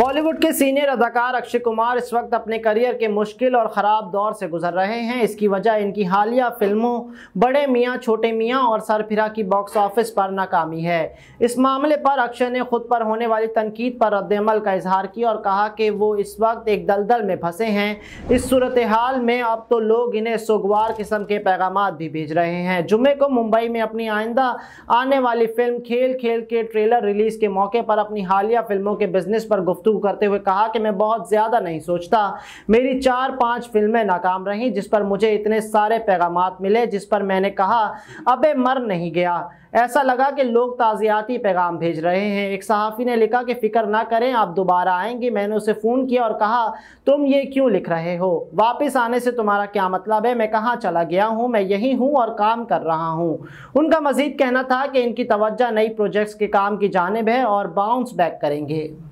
बॉलीवुड के सीनियर अदाकार अक्षय कुमार इस वक्त अपने करियर के मुश्किल और ख़राब दौर से गुजर रहे हैं इसकी वजह इनकी हालिया फिल्मों बड़े मियाँ छोटे मियाँ और सरफिरा की बॉक्स ऑफिस पर नाकामी है इस मामले पर अक्षय ने खुद पर होने वाली तनकीद पर रद्दमल का इजहार किया और कहा कि वो इस वक्त एक दलदल में फंसे हैं इस सूरत हाल में अब तो लोग इन्हें सुगवार किस्म के पैगाम भी भेज रहे हैं जुमे को मुंबई में अपनी आइंदा आने वाली फिल्म खेल खेल के ट्रेलर रिलीज़ के मौके पर अपनी हालिया फिल्मों के बिजनेस पर गुफ गुफ्तु करते हुए कहा कि मैं बहुत ज़्यादा नहीं सोचता मेरी चार पांच फिल्में नाकाम रहीं जिस पर मुझे इतने सारे पैगाम मिले जिस पर मैंने कहा अब मर नहीं गया ऐसा लगा कि लोग ताज़ियाती पैगाम भेज रहे हैं एक सहाफ़ी ने लिखा कि फ़िक्र ना करें आप दोबारा आएंगी मैंने उसे फ़ोन किया और कहा तुम ये क्यों लिख रहे हो वापस आने से तुम्हारा क्या मतलब है मैं कहाँ चला गया हूँ मैं यहीं हूँ और काम कर रहा हूँ उनका मजीद कहना था कि इनकी तवज्जा नई प्रोजेक्ट्स के काम की जानब है और बाउंस बैक करेंगे